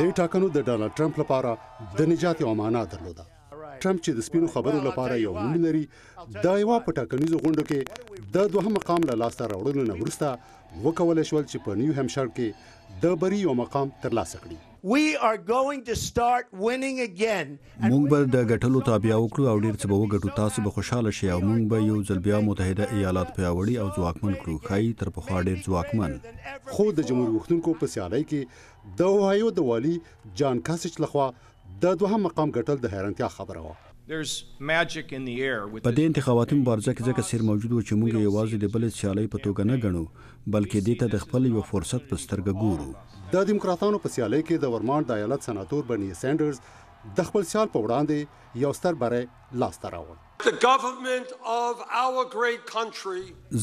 د ټاکنو د ډانلډ ټرمپ لپاره د نجات یو معنا درلوده ټرمپ چې د سپینو خبرو لپاره یو نوم لري دا یو په ټاکنیزو غونډو کې د دوهم مقام له لاسته راوړلو نه وروسته وکول شو چې په نیو همشر کې د بری یو مقام ترلاسه کړي موږ به د غټلو تابع وکړو او ډیر څه به وګټو تاسو به خوشاله شئ او موږ به یو ځل بیا متحده ایالات پیاوړي او ځواکمن کړو خای تر په خوا ډیر ځواکمن خو د جمهور وختونکو په سیالۍ کې د اوهایو د والی جان کاسچ لخوا د دوهم مقام ګټل د حیرانتیا خبره وه په دې انتخاباتي مبارزه کې ځکه سیر موجود و چې موږ یوازې د بل سیالۍ په توګه نه ګڼو بلکې دې ته د خپل یو فرصت په سترګه ګورو د دیموکراتانو په سیالۍ کې د ورمانډ د ایالت سناتور برنی سندرز د خپل سیال په وړاندې یو ستر بری لاسته راوړ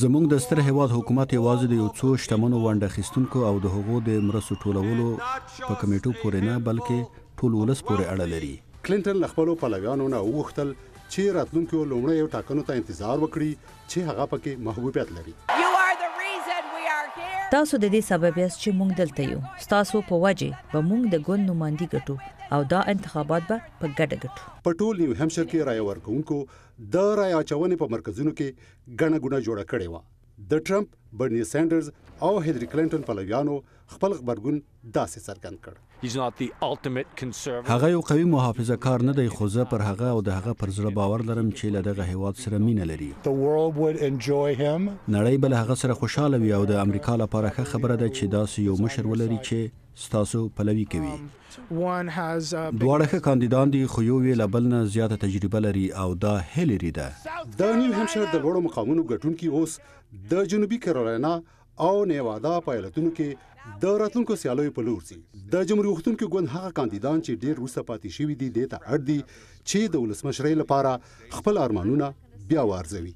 زموږ د ستر هیواد حکومت یوازې د یو څو شتمنو ونډه خستونکو او د هغو د مرستو ټولولو په کمیټو پورې نه بلکې ټول ولس پورې اړه لري کلینټن له خپل پلویانو نه وغوښتل چې راتلونکو لومړی یو ټاکنو ته انتظار وکړي چې هغه پکې محبوبیت لري تاسو د دې سبب یاست چې موږ دلته یو تاسو په وجه به موږ د ګوند نمائندي ګټو او دا انتخابات به په ګډه ګټو په ټول نیو همشر کې رای ورکونکو د رای اچونې په مرکزونو کې ګڼه ګونه جوړه کړې و د ټرمپ برني سندرز او هیلری کلینټن پلویانو خپل خبرګون داسې څرګند کړ هغه یو قوي محافظه کار نه دی خو زه پر هغه او د هغه پر زړه باور لرم چې له دغه هیواد سره مینه لري نړۍ بل هغه سره خوشاله وي او د امریکا لپاره ښه خبره ده چې داسې یو مشر ولري چې ستاسو پلوي کوي دواړه ښه کاندیدان دي خو یو ویل بل نه زیاته تجربه لري او دا هیلری ده د نیو همشر د وړو مقامونو ګټونکو اوس د جنوبي کیرو کارولینا او نیوادا په ایالتونو کې د راتلونکو سیالیو په لور ځي د جمهوریت غوښتونکو ګوند هغه کاندیدان چې ډیر روسه پاتې شوی دی د ته اړ دي چې د ولسمشری لپاره خپل ارمانونه بیا وارزوي